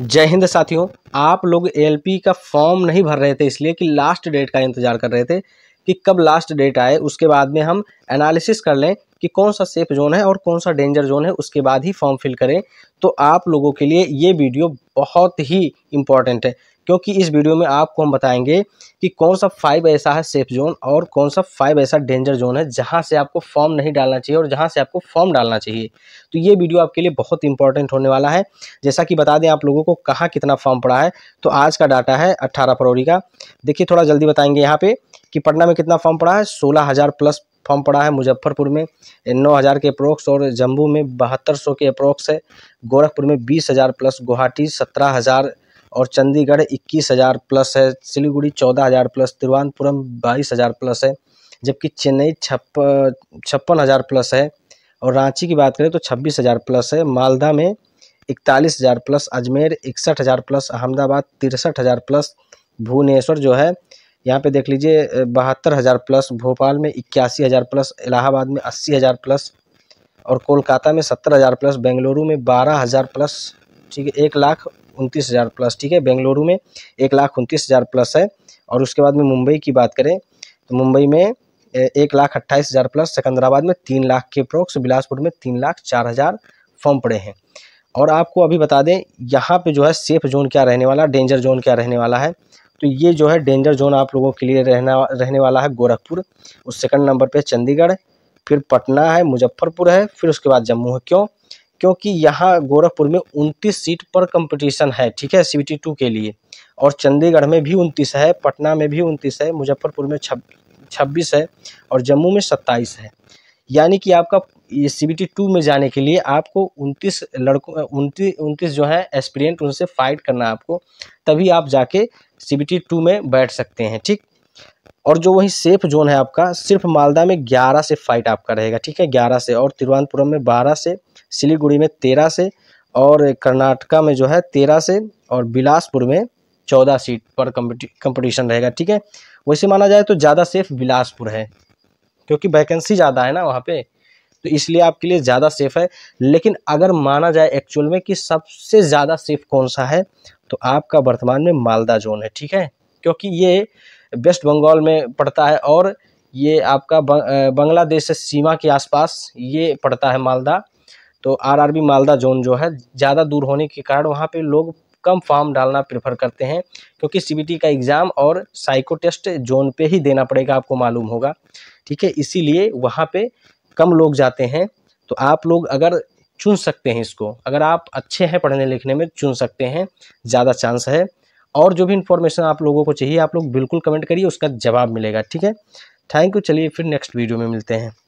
जय हिंद साथियों आप लोग एलपी का फॉर्म नहीं भर रहे थे इसलिए कि लास्ट डेट का इंतज़ार कर रहे थे कि कब लास्ट डेट आए उसके बाद में हम एनालिसिस कर लें कि कौन सा सेफ जोन है और कौन सा डेंजर जोन है उसके बाद ही फॉर्म फिल करें तो आप लोगों के लिए ये वीडियो बहुत ही इम्पॉर्टेंट है क्योंकि इस वीडियो में आपको हम बताएंगे कि कौन सा फाइव ऐसा है सेफ जोन और कौन सा फाइव ऐसा डेंजर जोन है जहां से आपको फॉर्म नहीं डालना चाहिए और जहां से आपको फॉर्म डालना चाहिए तो ये वीडियो आपके लिए बहुत इंपॉर्टेंट होने वाला है जैसा कि बता दें आप लोगों को कहाँ कितना फॉर्म पड़ा है तो आज का डाटा है अट्ठारह फरवरी का देखिए थोड़ा जल्दी बताएंगे यहाँ पर कि पटना में कितना फॉर्म पड़ा है सोलह प्लस फॉर्म पड़ा है मुजफ्फरपुर में नौ हज़ार के अप्रोक्स और जम्मू में बहत्तर सौ के अप्रोक्स है गोरखपुर में बीस हज़ार प्लस गुवाहाटी सत्रह हज़ार और चंडीगढ़ इक्कीस हज़ार प्लस है सिलीगुड़ी चौदह हज़ार प्लस तिरुवानपुरम बाईस हज़ार प्लस है जबकि चेन्नई छप छप्पन हज़ार प्लस है और रांची की बात करें तो छब्बीस हज़ार प्लस है मालदा में इकतालीस हज़ार प्लस अजमेर इकसठ हज़ार प्लस अहमदाबाद तिरसठ हज़ार प्लस भुवनेश्वर जो है यहाँ पे देख लीजिए बहत्तर हज़ार प्लस भोपाल में इक्यासी हज़ार प्लस इलाहाबाद में अस्सी हज़ार प्लस और कोलकाता में सत्तर हज़ार प्लस बेंगलुरु में बारह हज़ार प्लस ठीक है एक लाख उनतीस हज़ार प्लस ठीक है बेंगलुरु में एक लाख उनतीस हज़ार प्लस है और उसके बाद में मुंबई की बात करें तो मुंबई में एक लाख अट्ठाईस हज़ार प्लस सिकंदराबाद में तीन लाख के प्रोक्स बिलासपुर में तीन लाख चार हज़ार फॉर्म पड़े हैं और आपको अभी बता दें यहाँ पे जो है सेफ जोन क्या रहने वाला डेंजर जोन क्या रहने वाला है तो ये जो है डेंजर जोन आप लोगों के लिए रहना रहने वाला है गोरखपुर उस सेकंड नंबर पे चंडीगढ़ फिर पटना है मुजफ्फरपुर है फिर उसके बाद जम्मू है क्यों क्योंकि यहाँ गोरखपुर में उनतीस सीट पर कंपटीशन है ठीक है सी टू के लिए और चंडीगढ़ में भी उनतीस है पटना में भी उनतीस है मुजफ्फरपुर में छब्बीस है और जम्मू में सत्ताईस है यानी कि आपका ये सी बी टू में जाने के लिए आपको उनतीस लड़कों उनतीस उनतीस जो है एक्सपीरियंट उनसे फाइट करना है आपको तभी आप जाके सी बी टू में बैठ सकते हैं ठीक और जो वही सेफ जोन है आपका सिर्फ मालदा में ग्यारह से फाइट आपका रहेगा ठीक है ग्यारह से और तिरुवनंतपुरम में बारह से सिलीगुड़ी में तेरह से और कर्नाटका में जो है तेरह से और बिलासपुर में चौदह सीट पर कंपटीशन रहेगा ठीक है वैसे माना जाए तो ज़्यादा सेफ बिलासपुर है क्योंकि वैकेंसी ज़्यादा है ना वहाँ पे तो इसलिए आपके लिए ज़्यादा सेफ है लेकिन अगर माना जाए एक्चुअल में कि सबसे ज़्यादा सेफ कौन सा है तो आपका वर्तमान में मालदा जोन है ठीक है क्योंकि ये वेस्ट बंगाल में पड़ता है और ये आपका बांग्लादेश से सीमा के आसपास ये पड़ता है मालदा तो आरआरबी मालदा जोन जो है ज़्यादा दूर होने के कारण वहाँ पे लोग कम फॉर्म डालना प्रेफर करते हैं क्योंकि सीबीटी का एग्ज़ाम और साइको टेस्ट जोन पे ही देना पड़ेगा आपको मालूम होगा ठीक है इसीलिए वहाँ पे कम लोग जाते हैं तो आप लोग अगर चुन सकते हैं इसको अगर आप अच्छे हैं पढ़ने लिखने में चुन सकते हैं ज़्यादा चांस है और जो भी इन्फॉर्मेशन आप लोगों को चाहिए आप लोग बिल्कुल कमेंट करिए उसका जवाब मिलेगा ठीक है थैंक यू चलिए फिर नेक्स्ट वीडियो में मिलते हैं